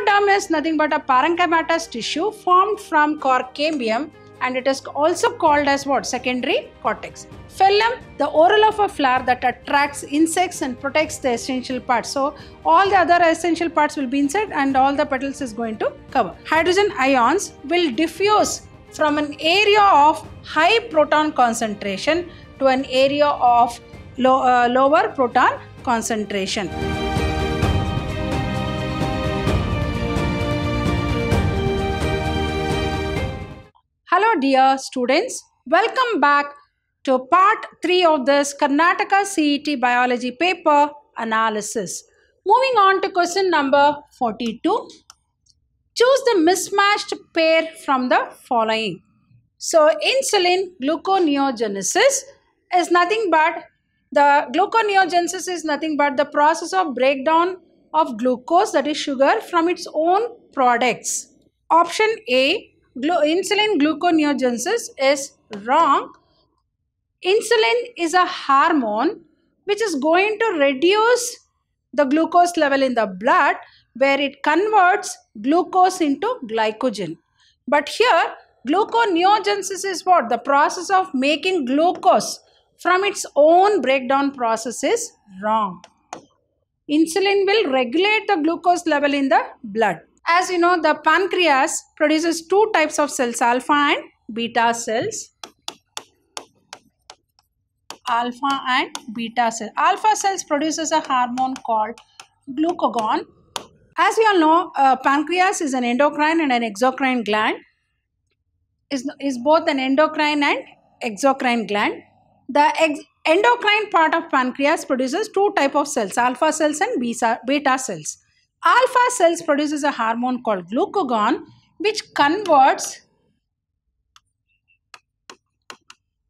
Scleroderm is nothing but a parenchymatous tissue formed from cork cambium, and it is also called as what? Secondary cortex. Phellum, the oral of a flower that attracts insects and protects the essential part. So, all the other essential parts will be inside and all the petals is going to cover. Hydrogen ions will diffuse from an area of high proton concentration to an area of low, uh, lower proton concentration. Hello dear students, welcome back to part 3 of this Karnataka CET biology paper analysis. Moving on to question number 42. Choose the mismatched pair from the following. So insulin gluconeogenesis is nothing but the gluconeogenesis is nothing but the process of breakdown of glucose that is sugar from its own products. Option A Glu insulin gluconeogenesis is wrong. Insulin is a hormone which is going to reduce the glucose level in the blood where it converts glucose into glycogen. But here gluconeogenesis is what? The process of making glucose from its own breakdown process is wrong. Insulin will regulate the glucose level in the blood. As you know, the pancreas produces two types of cells, alpha and beta cells. Alpha and beta cells. Alpha cells produces a hormone called glucagon. As you all know, uh, pancreas is an endocrine and an exocrine gland. Is, is both an endocrine and exocrine gland. The ex endocrine part of pancreas produces two type of cells, alpha cells and beta cells. Alpha cells produces a hormone called glucagon which converts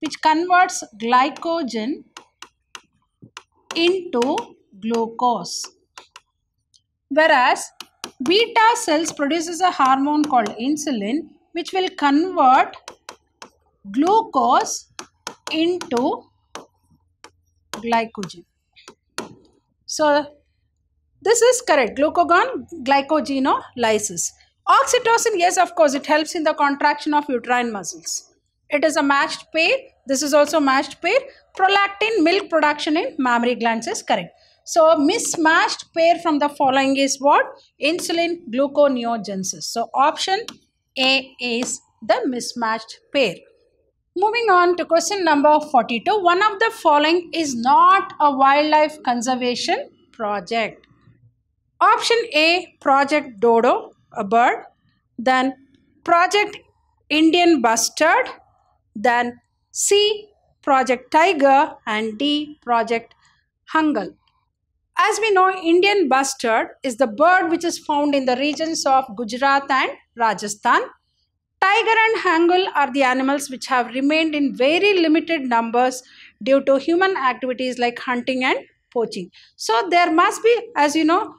which converts glycogen into glucose. Whereas beta cells produces a hormone called insulin which will convert glucose into glycogen. So this is correct. Glucagon glycogenolysis. Oxytocin, yes, of course, it helps in the contraction of uterine muscles. It is a matched pair. This is also matched pair. Prolactin milk production in mammary glands is correct. So, mismatched pair from the following is what? Insulin gluconeogenesis. So, option A is the mismatched pair. Moving on to question number 42. One of the following is not a wildlife conservation project. Option A, Project Dodo, a bird. Then Project Indian Bustard. Then C, Project Tiger. And D, Project Hungal. As we know, Indian bustard is the bird which is found in the regions of Gujarat and Rajasthan. Tiger and hangul are the animals which have remained in very limited numbers due to human activities like hunting and poaching. So there must be, as you know,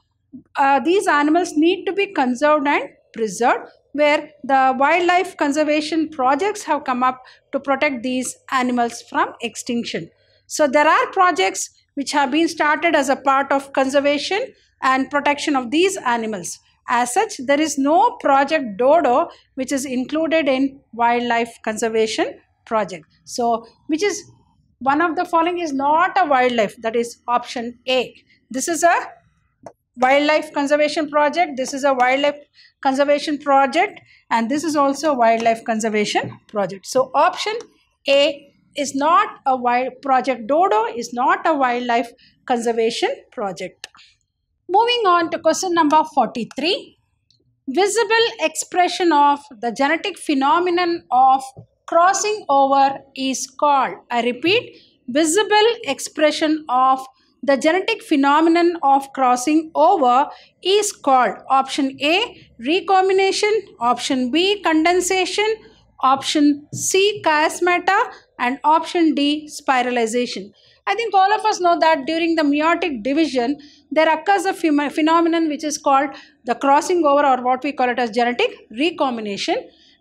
uh, these animals need to be conserved and preserved where the wildlife conservation projects have come up to protect these animals from extinction. So there are projects which have been started as a part of conservation and protection of these animals. As such, there is no project dodo which is included in wildlife conservation project. So, which is one of the following is not a wildlife that is option A. This is a wildlife conservation project. This is a wildlife conservation project and this is also a wildlife conservation project. So option A is not a wild project Dodo is not a wildlife conservation project. Moving on to question number 43. Visible expression of the genetic phenomenon of crossing over is called, I repeat, visible expression of the genetic phenomenon of crossing over is called option A recombination, option B condensation, option C chiasmata and option D spiralization. I think all of us know that during the meiotic division there occurs a phenomenon which is called the crossing over or what we call it as genetic recombination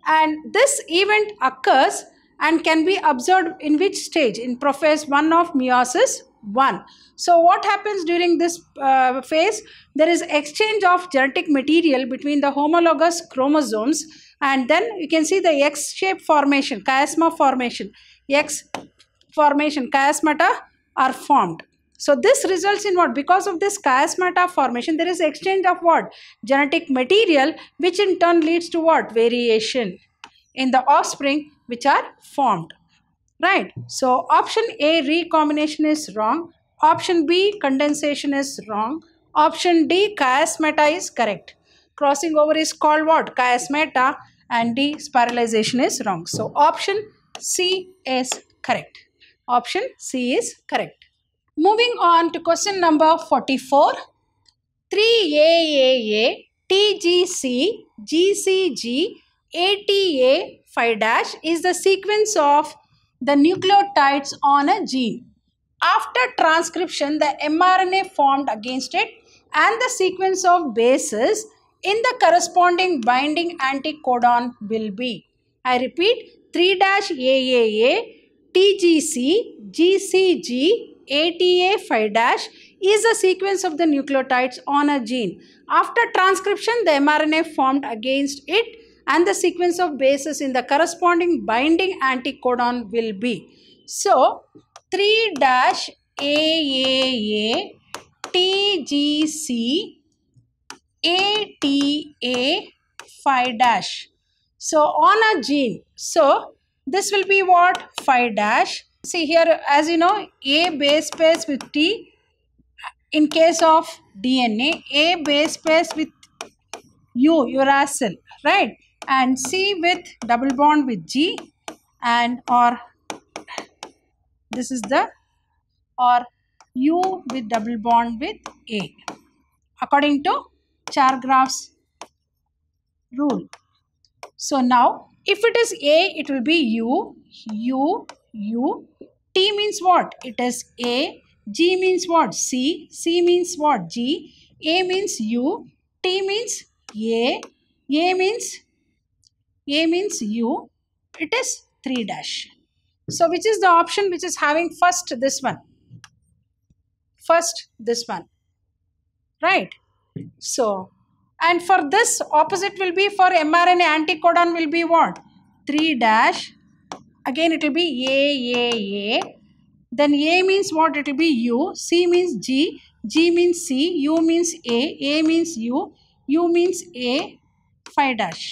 and this event occurs and can be observed in which stage in prophase 1 of meiosis 1. So what happens during this uh, phase? There is exchange of genetic material between the homologous chromosomes and then you can see the X shape formation, chiasma formation, X formation, chiasmata are formed. So this results in what? Because of this chiasmata formation, there is exchange of what? Genetic material which in turn leads to what? Variation in the offspring which are formed right so option a recombination is wrong option b condensation is wrong option d chiasmata is correct crossing over is called what chiasmata and d spiralization is wrong so option c is correct option c is correct moving on to question number 44 3aaa tgc gcg ata 5 dash is the sequence of the nucleotides on a gene. After transcription, the mRNA formed against it and the sequence of bases in the corresponding binding anticodon will be. I repeat 3-AAA, TGC, GCG, ATA5- is a sequence of the nucleotides on a gene. After transcription, the mRNA formed against it and the sequence of bases in the corresponding binding anticodon will be. So, 3 dash AAA TGC ATA 5 dash. So, on a gene, so this will be what? 5 dash. See here, as you know, A base pairs with T. In case of DNA, A base pairs with U, uracil, right? and C with double bond with G and or this is the or U with double bond with A according to Char graphs rule. So now if it is A it will be U, U, U, T means what? It is A, G means what? C, C means what? G, A means U, T means A, A means a means U. It is 3 dash. So which is the option which is having first this one? First this one. Right? So, and for this opposite will be for mRNA anticodon will be what? 3 dash. Again it will be A, A, A. Then A means what? It will be U. C means G. G means C. U means A. A means U. U means A. 5 dash.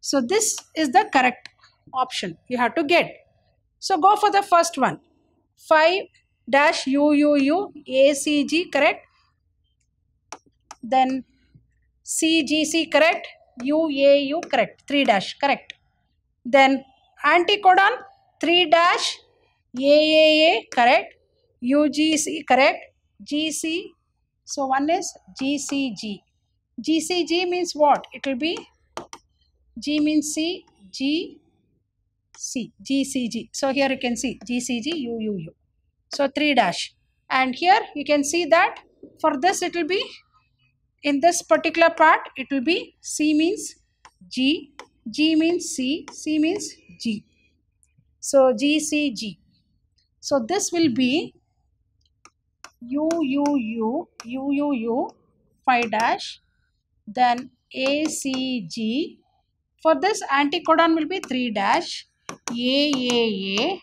So this is the correct option you have to get. So go for the first one. 5 dash UUU ACG correct. Then CGC correct. UAU correct. 3 dash correct. Then anticodon 3 dash AAA correct. UGC correct. GC. So one is GCG. GCG means what? It will be G means C, G, C, G, C, G. So here you can see G, C, G, U, U, U. So 3 dash. And here you can see that for this it will be, in this particular part, it will be C means G, G means C, C means G. So G, C, G. So this will be U, U, U, U, U, U, 5 dash, then A, C, G, for this anticodon will be 3 dash AAA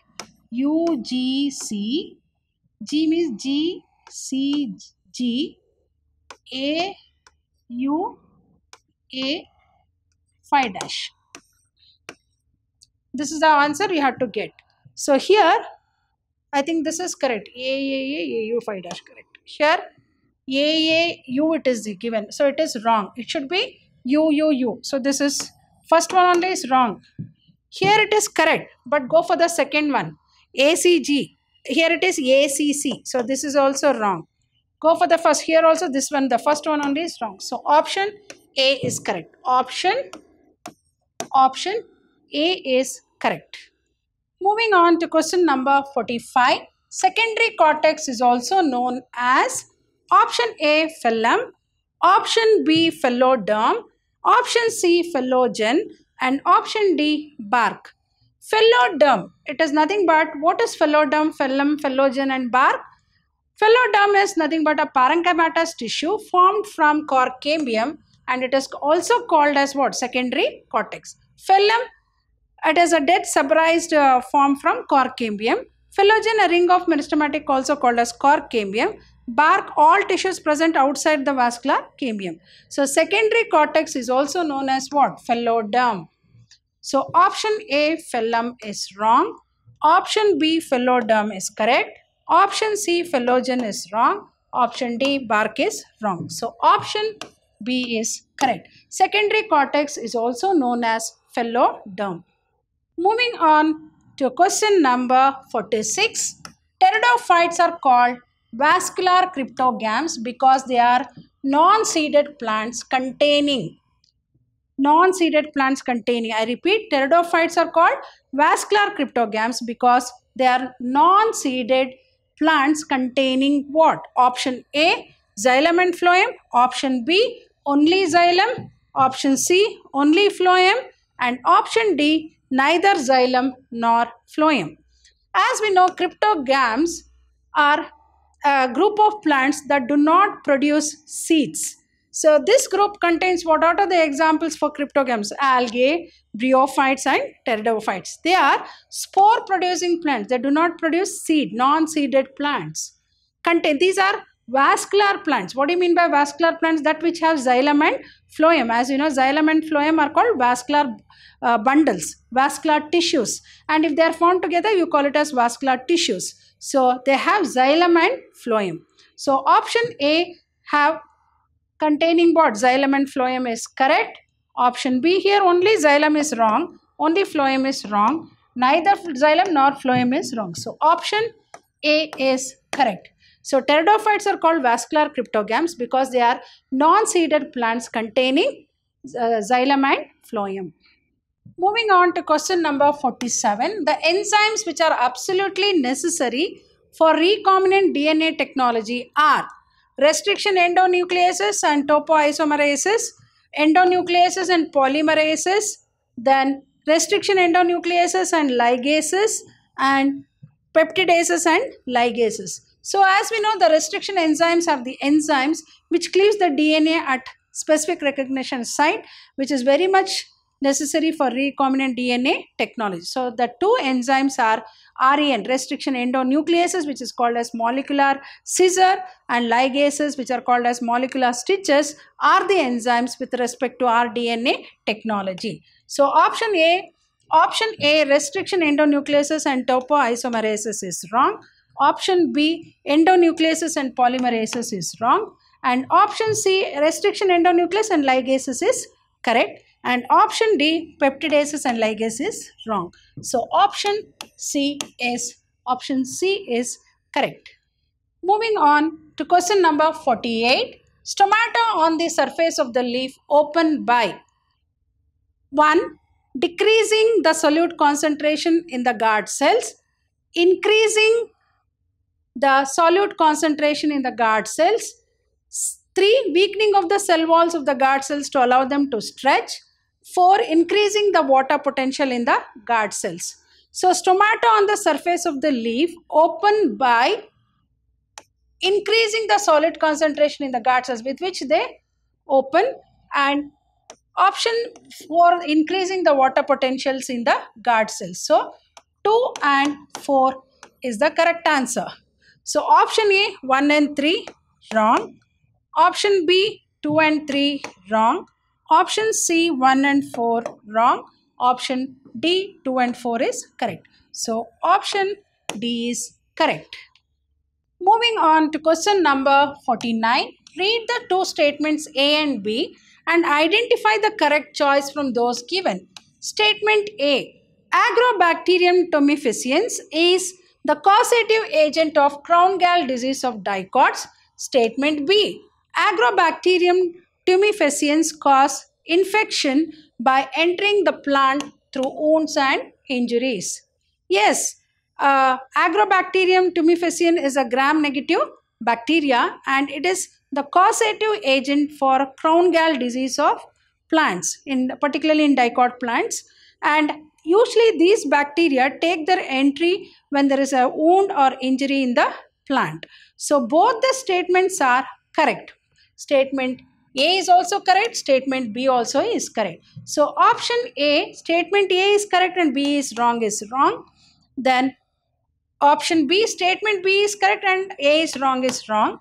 UGC G means G C G A U A 5 dash. This is the answer we have to get. So here I think this is correct. A A A A U 5 dash correct. Here A A U it is given. So it is wrong. It should be U U U. So this is First one only is wrong. Here it is correct, but go for the second one. ACG. Here it is ACC. So this is also wrong. Go for the first. Here also this one, the first one only is wrong. So option A is correct. Option, option A is correct. Moving on to question number 45. Secondary cortex is also known as option A phellum, option B phalloderm, Option C, phyllogen and option D, bark. Phylloderm, it is nothing but what is phylloderm, phellum, phyllogen and bark? Phylloderm is nothing but a parenchymatous tissue formed from cambium and it is also called as what? Secondary cortex. Phellum, it is a dead subrised uh, form from corcambium. Phellogen, a ring of meristematic also called as corcambium bark all tissues present outside the vascular cambium. So secondary cortex is also known as what? Phelloderm. So option A, phellum is wrong. Option B, phelloderm is correct. Option C, phellogen is wrong. Option D, bark is wrong. So option B is correct. Secondary cortex is also known as phelloderm. Moving on to question number 46. Pteridophytes are called vascular cryptogams because they are non-seeded plants containing non-seeded plants containing i repeat pteridophytes are called vascular cryptogams because they are non-seeded plants containing what option a xylem and phloem option b only xylem option c only phloem and option d neither xylem nor phloem as we know cryptogams are a group of plants that do not produce seeds. So this group contains what are the examples for cryptogams? Algae, bryophytes and pteridophytes. They are spore producing plants. They do not produce seed, non-seeded plants. Contain, these are vascular plants. What do you mean by vascular plants? That which have xylem and phloem. As you know, xylem and phloem are called vascular uh, bundles, vascular tissues. And if they are formed together, you call it as vascular tissues. So they have xylem and phloem. So option A have containing both xylem and phloem is correct. Option B here only xylem is wrong. Only phloem is wrong. Neither xylem nor phloem is wrong. So option A is correct. So pteridophytes are called vascular cryptogams because they are non-seeded plants containing uh, xylem and phloem. Moving on to question number 47. The enzymes which are absolutely necessary for recombinant DNA technology are restriction endonucleases and topoisomerases, endonucleases and polymerases, then restriction endonucleases and ligases and peptidases and ligases. So as we know the restriction enzymes are the enzymes which cleaves the DNA at specific recognition site which is very much necessary for recombinant DNA technology. So the two enzymes are REN, restriction endonucleases which is called as molecular scissor and ligases which are called as molecular stitches are the enzymes with respect to rDNA technology. So option A, option A restriction endonucleases and topoisomerases is wrong. Option B endonucleases and polymerases is wrong. And option C restriction endonuclease and ligases is correct and option D peptidases and ligases, wrong. So option C is option C is correct. Moving on to question number 48. Stomata on the surface of the leaf open by 1. Decreasing the solute concentration in the guard cells. Increasing the solute concentration in the guard cells. 3. Weakening of the cell walls of the guard cells to allow them to stretch for increasing the water potential in the guard cells. So stomata on the surface of the leaf open by increasing the solid concentration in the guard cells with which they open and option for increasing the water potentials in the guard cells. So 2 and 4 is the correct answer. So option A 1 and 3 wrong. Option B 2 and 3 wrong. Option C 1 and 4 wrong. Option D 2 and 4 is correct. So option D is correct. Moving on to question number 49. Read the two statements A and B and identify the correct choice from those given. Statement A. Agrobacterium tumefaciens is the causative agent of Crown gall disease of dicots. Statement B. Agrobacterium Tumefaciens cause infection by entering the plant through wounds and injuries. Yes, uh, Agrobacterium tumefaciens is a gram-negative bacteria and it is the causative agent for crown gall disease of plants, in particularly in dicot plants. And usually these bacteria take their entry when there is a wound or injury in the plant. So both the statements are correct. Statement a is also correct, statement B also is correct. So option A, statement A is correct and B is wrong is wrong. Then option B, statement B is correct and A is wrong is wrong.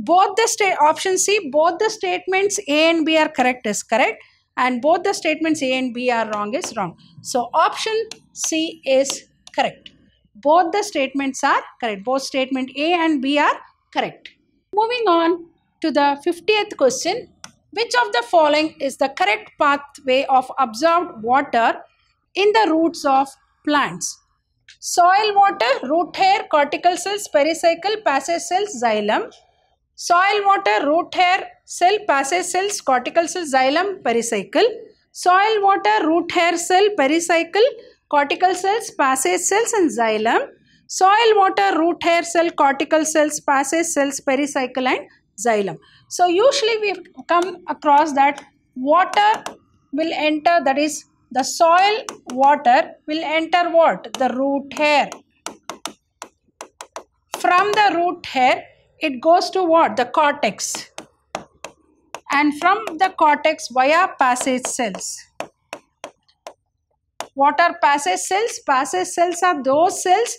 Both the state option C, both the statements A and B are correct is correct and both the statements A and B are wrong is wrong. So option C is correct. Both the statements are correct. Both statement A and B are correct. Moving on to the 50th question. Which of the following is the correct pathway of absorbed water in the roots of plants? Soil water, root hair, cortical cells, pericycle, passage cells, xylem. Soil water, root hair, cell, passage cells, cortical cells, xylem, pericycle. Soil water, root hair, cell, pericycle, cortical cells, passage cells and xylem. Soil water, root hair cell, cortical cells, passage cells, pericycle and xylem. So usually we come across that water will enter that is the soil water will enter what? The root hair. From the root hair it goes to what? The cortex. And from the cortex via passage cells what are passage cells? Passage cells are those cells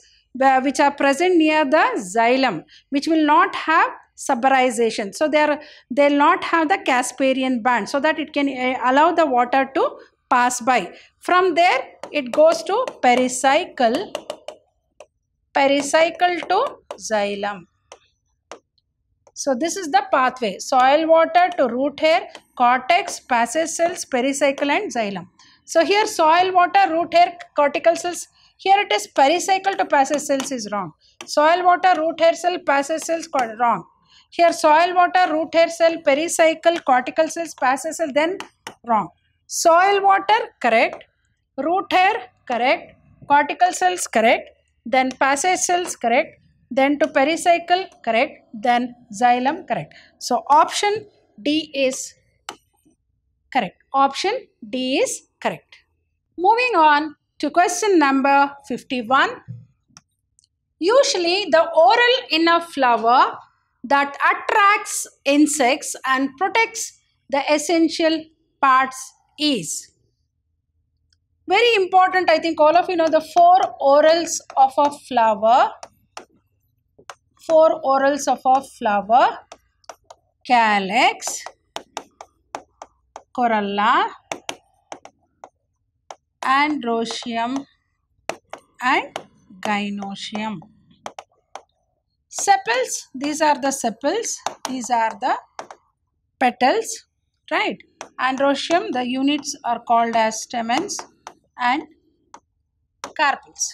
which are present near the xylem, which will not have subburization. So they are they'll not have the Casparian band so that it can eh, allow the water to pass by. From there it goes to pericycle, pericycle to xylem. So this is the pathway. Soil water to root hair, cortex, passes cells, pericycle and xylem. So here soil water, root hair, cortical cells. Here it is pericycle to passes cells is wrong. Soil water, root hair cell, passes cells wrong. Here soil water, root hair cell, pericycle, cortical cells, passage cell, then wrong. Soil water, correct. Root hair, correct. Cortical cells, correct. Then passage cells, correct. Then to pericycle, correct. Then xylem, correct. So option D is correct. Option D is correct. Moving on to question number 51. Usually the oral in a flower that attracts insects and protects the essential parts is. Very important, I think all of you know the four orals of a flower. Four orals of a flower. Calyx, corolla, and androsium and gynosium sepals these are the sepals these are the petals right androecium the units are called as stamens and carpels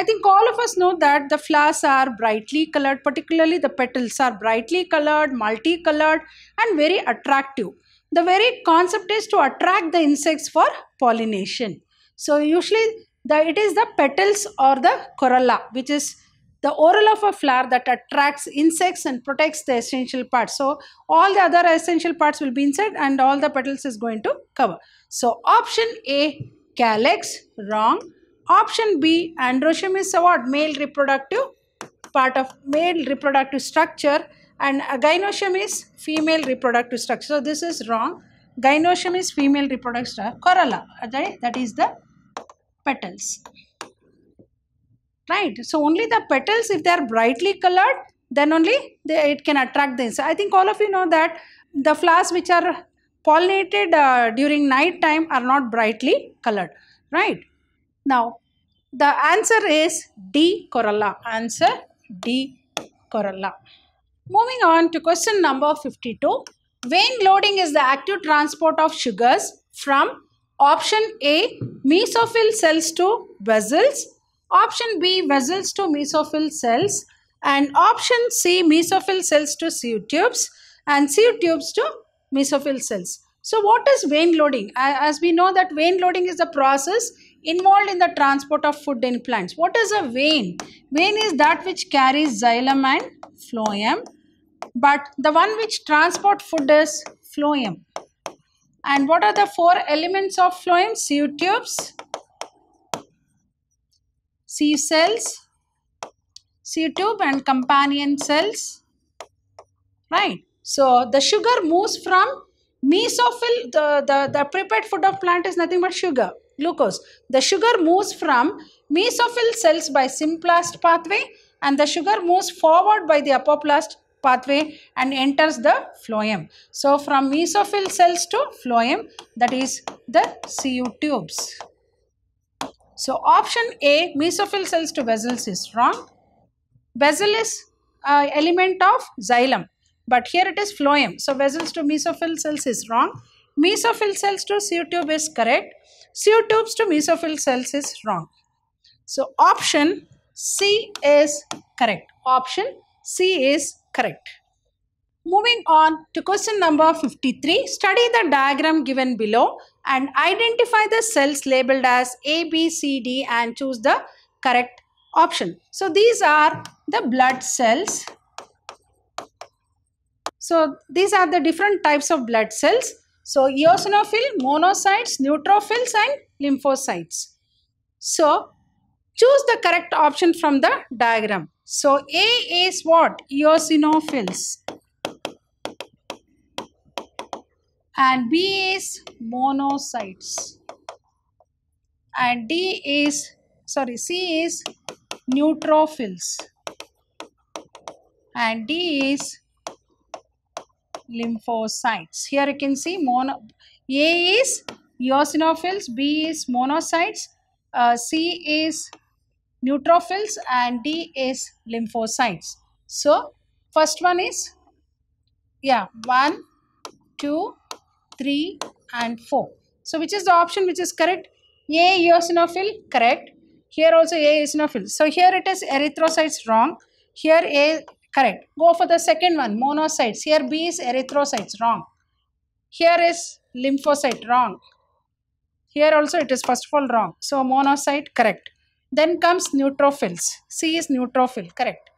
I think all of us know that the flowers are brightly colored, particularly the petals are brightly colored, multicolored and very attractive. The very concept is to attract the insects for pollination. So usually the, it is the petals or the corolla which is the oral of a flower that attracts insects and protects the essential parts. So all the other essential parts will be inside and all the petals is going to cover. So option A, calyx, wrong. Option B, androecium is a what? Male reproductive part of male reproductive structure and gynoecium is female reproductive structure. So this is wrong. Gynoecium is female reproductive structure. Corolla, that is the petals right? So only the petals, if they are brightly colored, then only they, it can attract the insect. I think all of you know that the flowers which are pollinated uh, during night time are not brightly colored, right? Now, the answer is D. Corolla. Answer D. Corolla. Moving on to question number 52. Vein loading is the active transport of sugars from option A, mesophyll cells to vessels, Option B vessels to mesophyll cells and option C mesophyll cells to sieve tubes and sieve tubes to mesophyll cells. So what is vein loading? As we know that vein loading is the process involved in the transport of food in plants. What is a vein? Vein is that which carries xylem and phloem but the one which transport food is phloem. And what are the four elements of phloem? Sieve tubes, C cells, C tube and companion cells. Right. So the sugar moves from mesophyll, the, the, the prepared food of plant is nothing but sugar, glucose. The sugar moves from mesophyll cells by symplast pathway and the sugar moves forward by the apoplast pathway and enters the phloem. So from mesophyll cells to phloem that is the CU tubes. So option A, mesophyll cells to vessels is wrong. Vessel is uh, element of xylem, but here it is phloem. So vessels to mesophyll cells is wrong. Mesophyll cells to co tube is correct. Co tubes to mesophyll cells is wrong. So option C is correct. Option C is correct. Moving on to question number 53, study the diagram given below and identify the cells labeled as A, B, C, D and choose the correct option. So these are the blood cells. So these are the different types of blood cells. So eosinophil, monocytes, neutrophils and lymphocytes. So choose the correct option from the diagram. So A is what? Eosinophils. and B is monocytes and D is sorry C is neutrophils and D is lymphocytes. Here you can see mono A is eosinophils, B is monocytes, uh, C is neutrophils and D is lymphocytes. So, first one is, yeah, one, two, 3 and 4. So which is the option which is correct? A eosinophil correct. Here also A eosinophil. So here it is erythrocytes wrong. Here A correct. Go for the second one monocytes. Here B is erythrocytes wrong. Here is lymphocyte wrong. Here also it is first of all wrong. So monocyte correct. Then comes neutrophils. C is neutrophil correct.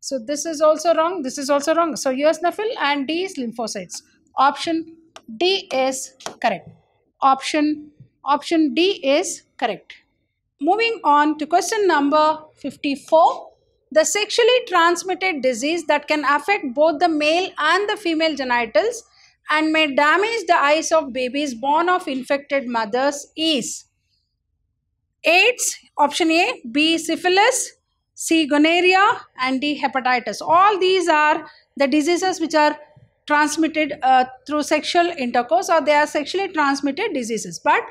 So this is also wrong. This is also wrong. So eosinophil and D is lymphocytes. Option D is correct. Option, option D is correct. Moving on to question number 54. The sexually transmitted disease that can affect both the male and the female genitals and may damage the eyes of babies born of infected mothers is AIDS, option A, B, syphilis, C, gonorrhea and D, hepatitis. All these are the diseases which are transmitted uh, through sexual intercourse or they are sexually transmitted diseases. But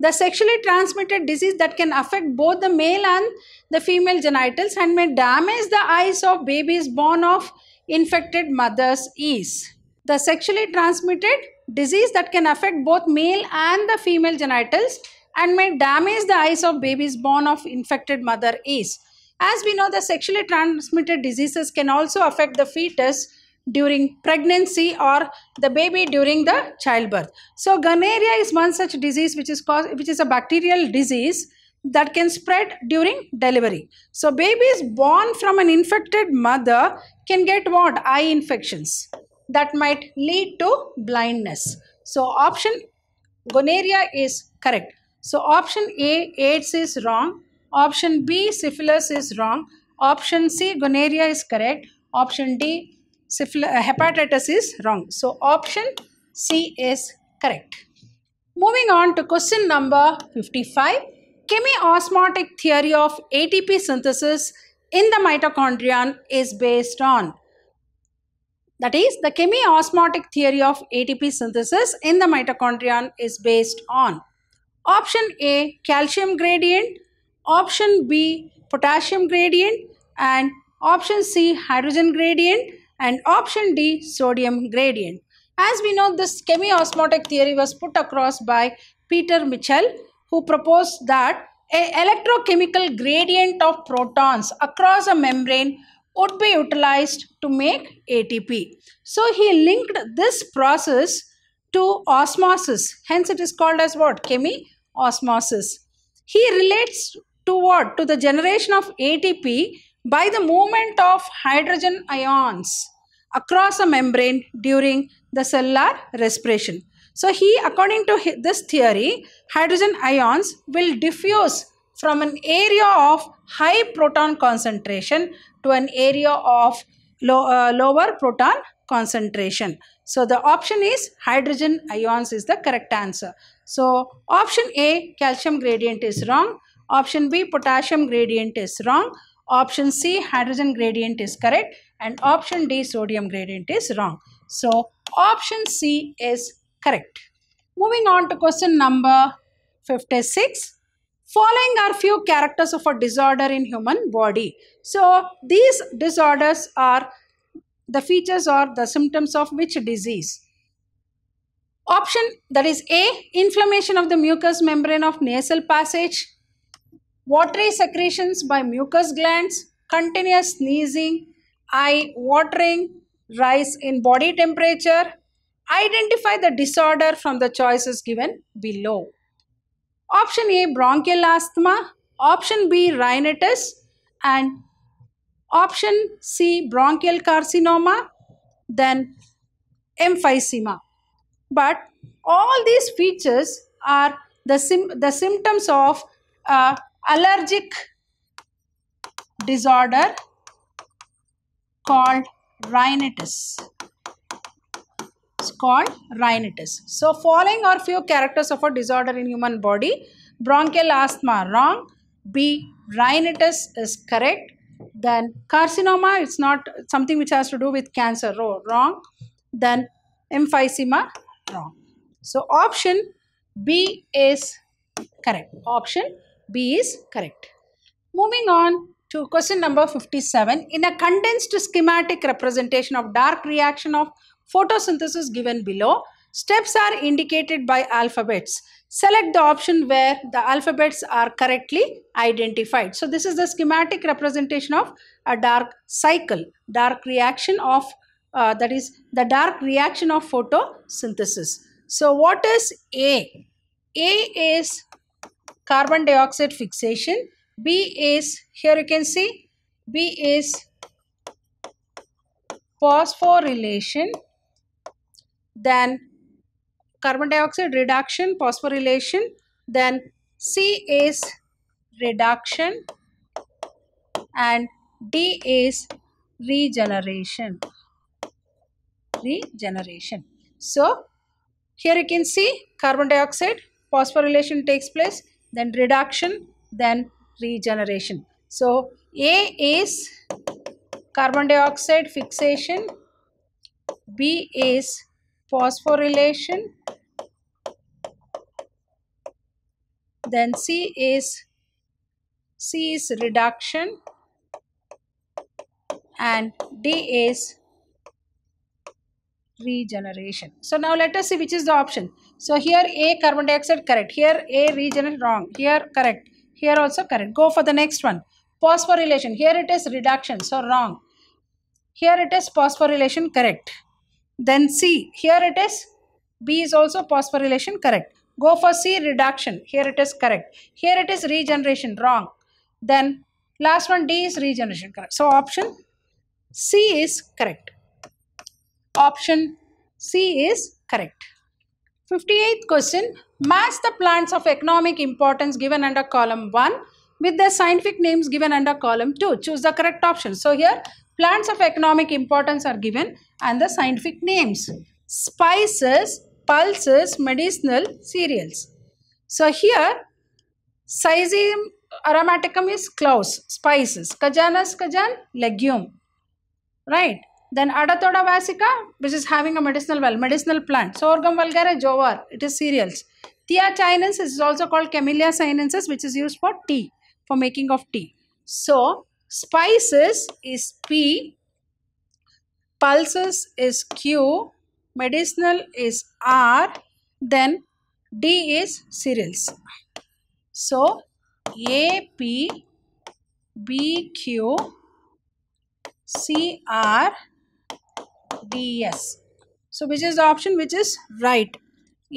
the sexually transmitted disease that can affect both the male and the female genitals and may damage the eyes of babies born of infected mothers is the sexually transmitted disease that can affect both male and the female genitals and may damage the eyes of babies born of infected mother is as we know the sexually transmitted diseases can also affect the fetus during pregnancy or the baby during the childbirth. So gonorrhea is one such disease which is which is a bacterial disease that can spread during delivery. So babies born from an infected mother can get what? Eye infections that might lead to blindness. So option gonorrhea is correct. So option A, AIDS is wrong. Option B, syphilis is wrong. Option C, gonorrhea is correct. Option D, uh, hepatitis is wrong. So option C is correct. Moving on to question number 55. Chemiosmotic theory of ATP synthesis in the mitochondrion is based on. That is, the chemiosmotic theory of ATP synthesis in the mitochondrion is based on. Option A, calcium gradient. Option B, potassium gradient. And option C, hydrogen gradient and option D sodium gradient. As we know this chemiosmotic theory was put across by Peter Mitchell who proposed that a electrochemical gradient of protons across a membrane would be utilized to make ATP. So he linked this process to osmosis. Hence it is called as what? Chemiosmosis. He relates to what? To the generation of ATP by the movement of hydrogen ions across a membrane during the cellular respiration. So he, according to this theory, hydrogen ions will diffuse from an area of high proton concentration to an area of low, uh, lower proton concentration. So the option is hydrogen ions is the correct answer. So option A, calcium gradient is wrong. Option B, potassium gradient is wrong. Option C, hydrogen gradient is correct and option D sodium gradient is wrong. So option C is correct. Moving on to question number 56. Following are few characters of a disorder in human body. So these disorders are the features or the symptoms of which disease? Option that is A. Inflammation of the mucous membrane of nasal passage. Watery secretions by mucous glands. Continuous sneezing. I watering, rise in body temperature. Identify the disorder from the choices given below. Option A bronchial asthma, option B rhinitis and option C bronchial carcinoma then emphysema. But all these features are the, the symptoms of uh, allergic disorder called rhinitis. It's called rhinitis. So following are few characters of a disorder in human body. Bronchial asthma wrong. B. Rhinitis is correct. Then carcinoma it's not something which has to do with cancer oh, wrong. Then emphysema wrong. So option B is correct. Option B is correct. Moving on to question number 57. In a condensed schematic representation of dark reaction of photosynthesis given below, steps are indicated by alphabets. Select the option where the alphabets are correctly identified. So this is the schematic representation of a dark cycle, dark reaction of uh, that is the dark reaction of photosynthesis. So what is A? A is carbon dioxide fixation B is, here you can see, B is phosphorylation, then carbon dioxide reduction, phosphorylation, then C is reduction and D is regeneration. Regeneration. So, here you can see carbon dioxide, phosphorylation takes place, then reduction, then regeneration. So A is carbon dioxide fixation, B is phosphorylation, then C is C is reduction and D is regeneration. So now let us see which is the option. So here A carbon dioxide correct, here A regeneration wrong, here correct. Here also correct. Go for the next one. Phosphorylation. Here it is reduction. So wrong. Here it is phosphorylation correct. Then C. Here it is. B is also phosphorylation correct. Go for C reduction. Here it is correct. Here it is regeneration. Wrong. Then last one D is regeneration correct. So option C is correct. Option C is correct. 58th question Match the plants of economic importance given under column 1 with their scientific names given under column 2. Choose the correct option. So here plants of economic importance are given and the scientific names. Spices, pulses, medicinal, cereals. So here Sisium aromaticum is cloves, spices. Kajanas, kajan, legume. Right. Then Adathoda vasica, which is having a medicinal well, medicinal plant. Sorghum vulgare, jowar, it is cereals. Thea chinensis is also called Camellia sinensis, which is used for tea, for making of tea. So, spices is P, pulses is Q, medicinal is R, then D is cereals. So, A P B Q C R ds. So which is the option which is right.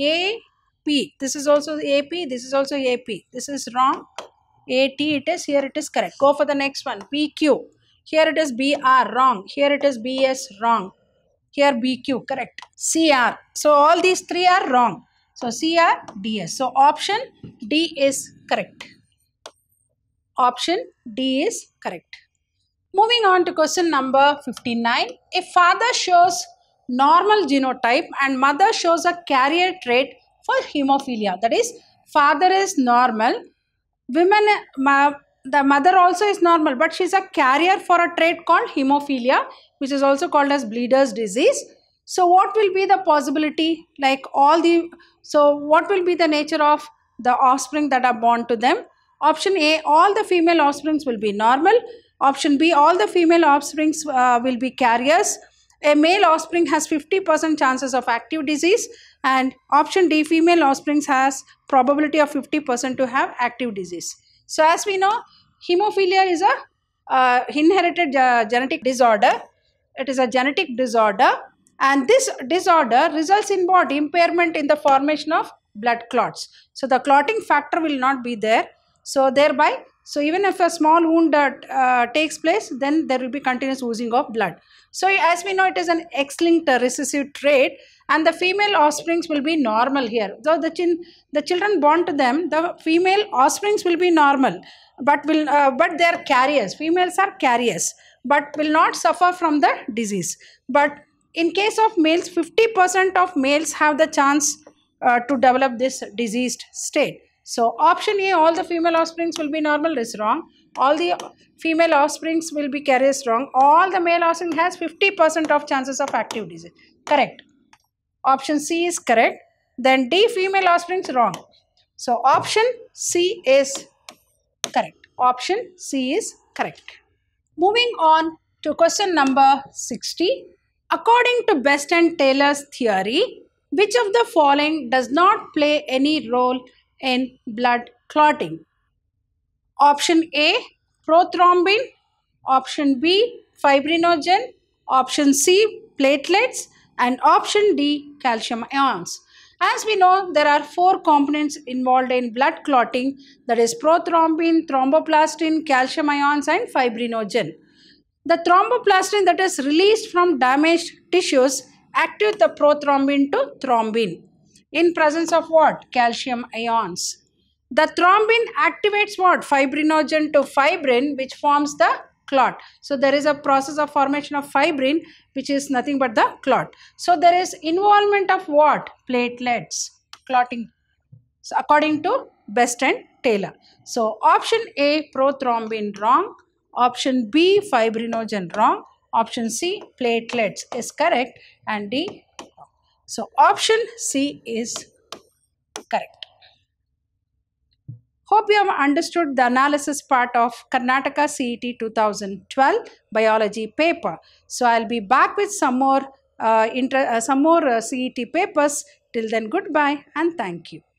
AP. This is also AP. This is also AP. This is wrong. AT it is. Here it is correct. Go for the next one. PQ. Here it is BR. Wrong. Here it is BS. Wrong. Here BQ. Correct. CR. So all these three are wrong. So CR, DS. So option D is correct. Option D is correct. Moving on to question number 59. A father shows normal genotype and mother shows a carrier trait for hemophilia. That is, father is normal. Women, ma, the mother also is normal but she's a carrier for a trait called hemophilia which is also called as bleeder's disease. So what will be the possibility like all the, so what will be the nature of the offspring that are born to them? Option A, all the female offsprings will be normal Option B, all the female offspring uh, will be carriers. A male offspring has 50% chances of active disease and option D, female offspring has probability of 50% to have active disease. So as we know, hemophilia is a uh, inherited uh, genetic disorder. It is a genetic disorder and this disorder results in what? Impairment in the formation of blood clots. So the clotting factor will not be there. So thereby so even if a small wound uh, takes place, then there will be continuous oozing of blood. So as we know, it is an X-linked recessive trait and the female offsprings will be normal here. So the, chin, the children born to them, the female offsprings will be normal, but, will, uh, but they are carriers. Females are carriers, but will not suffer from the disease. But in case of males, 50% of males have the chance uh, to develop this diseased state. So option A, all the female offsprings will be normal is wrong. All the female offsprings will be carriers wrong. All the male offspring has 50% of chances of active disease. Correct. Option C is correct. Then D, female offsprings wrong. So option C is correct. Option C is correct. Moving on to question number 60. According to Best and Taylor's theory, which of the following does not play any role in blood clotting. Option A prothrombin, option B fibrinogen, option C platelets and option D calcium ions. As we know, there are four components involved in blood clotting that is prothrombin, thromboplastin, calcium ions and fibrinogen. The thromboplastin that is released from damaged tissues activate the prothrombin to thrombin in presence of what? Calcium ions. The thrombin activates what? Fibrinogen to fibrin which forms the clot. So there is a process of formation of fibrin which is nothing but the clot. So there is involvement of what? Platelets. Clotting. So according to Best and Taylor. So option A prothrombin wrong. Option B fibrinogen wrong. Option C platelets is correct and D so option C is correct. Hope you have understood the analysis part of Karnataka CET 2012 biology paper. So I'll be back with some more uh, inter, uh, some more uh, CET papers. Till then, goodbye and thank you.